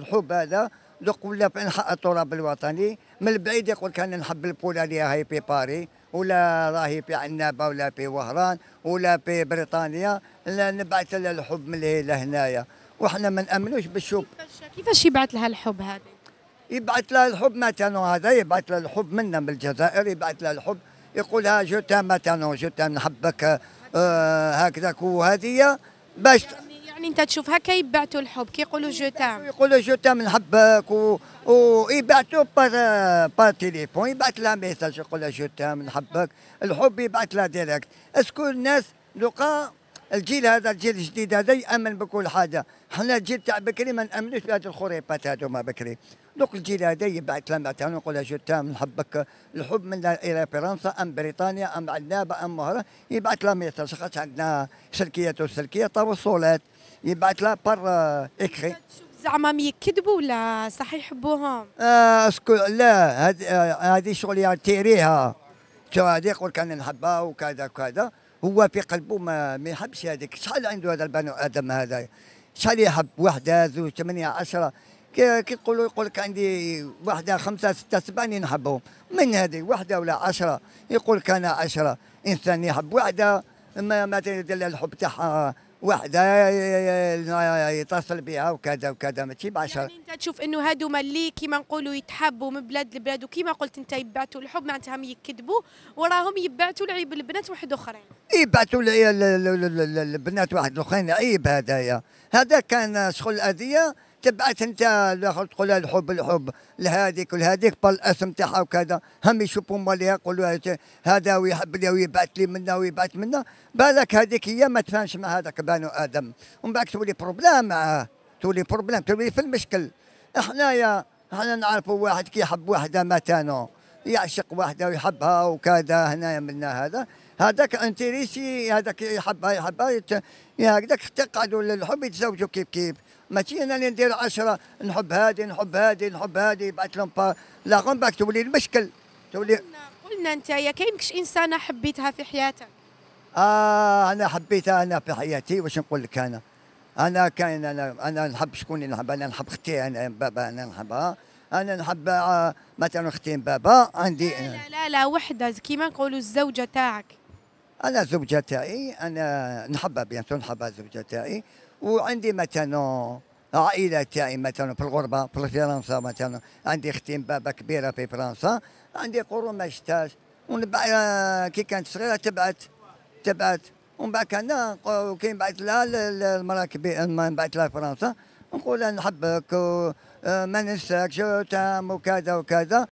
الحب هذا نقول له حق التراب الوطني من البعيد يقول كان نحب البولا اللي هاي في باري ولا راهي في عنابه ولا في وهران ولا في بريطانيا نبعث لها الحب من لهنايا وحنا ما نامنوش بالشوب كيفاش يبعث لها الحب هذا؟ يبعث لها الحب مثلا هذا يبعث لها الحب منا من الجزائر يبعث لها الحب يقولها جو تام مثلا جو تام نحبك آه هكذاك وهذه باش يعني انت تشوفها كيبعتوا الحب يقولوا جو تام يقولوا جو تام نحبك و... ويبعثوا بار بار تيليفون يبعث لها ميساج يقول لها جو تام نحبك الحب يبعث لها ديريكت اسكو الناس لقى الجيل هذا الجيل الجديد هذا يامن بكل حاجه حنا الجيل تاع بكري ما نامنوش بهذه الخريبات هذوما بكري دوك الجيل هذا يبعث لنا مثلا نقول جو تام نحبك الحب من الى فرنسا ام بريطانيا ام عنابه ام مهره يبعث لها ميساج خاطر عندنا سلكيات وسلكيات توصلات يبعث لها بار اكري زعما يكذبوا ولا صح يحبوهم؟ آه لا هذه آه، هذه شغل تيريها تو هذه يقول كان نحبها وكذا وكذا هو في قلبه ما, ما يحبش هذيك شحال عنده هذا البنو ادم هذا شحال يحب وحده زوج ثمانيه عشره كي تقولوا يقول لك عندي وحده خمسه سته سبعه اللي نحبهم من هذه وحده ولا عشره يقول لك انا عشره انسان يحب وحده ما ما الحب تاعها واحد يتصل بها وكذا وكذا ماشي ب 10 يعني انت تشوف انه هادوما اللي كيما نقولوا يتحبوا من بلاد لبلاد وكيما قلت انت يبعثوا الحب معناتها هم يكذبوا وراهم يبعثوا العيب لبنات واحد اخرين يبعثوا البنات واحد اخرين عيب هذايا هذا كان شغل اذيه تبعث انت داخل تقول الحب الحب لهذيك ولهذيك بالاسم تاعها وكذا هم يشوفوا مالها يقولوا هذا ويحب لي ويبعث لي منا ويبعث منا بالك هذيك هي ما تفهمش مع هذاك بنو ادم ومن بعد تولي بروبلام معاه تولي بروبلام تولي في المشكل احنايا احنا نعرفوا واحد كيحب وحده تانو يعشق واحدة ويحبها وكذا هنا منا هذا هذاك انتريسي هذاك يحبها يحبها هكذاك تقعدوا للحب يتزوجوا كيف كيف ماشي انا اللي ندير عشرة نحب هذه نحب هذه نحب هذه يبعث لهم لا غون باك تولي المشكل تولي قلنا انت يا كاينكش انسانه حبيتها في حياتك اه انا حبيتها انا في حياتي واش نقول لك انا انا كاين انا انا نحب شكون اللي نحب انا نحب اختي انا بابا انا نحبها انا نحب آه، مثلا اختي بابا عندي لا لا آه، لا, لا وحده كيما نقولوا الزوجه تاعك انا الزوجه تاعي انا نحبها بيان سور نحبها الزوجه تاعي وعندي مثلا عائله تاعي مثلا في الغربة في فرنسا مثلا عندي اختي بابا كبيرة في فرنسا عندي قرون ما شتاش آه، كي كانت صغيرة تبعت تبعت ومن بعد كان كي نبعث لها المرأة كبيرة نبعث لها فرنسا نقول نحبك وما آه، ننساكش وكذا وكذا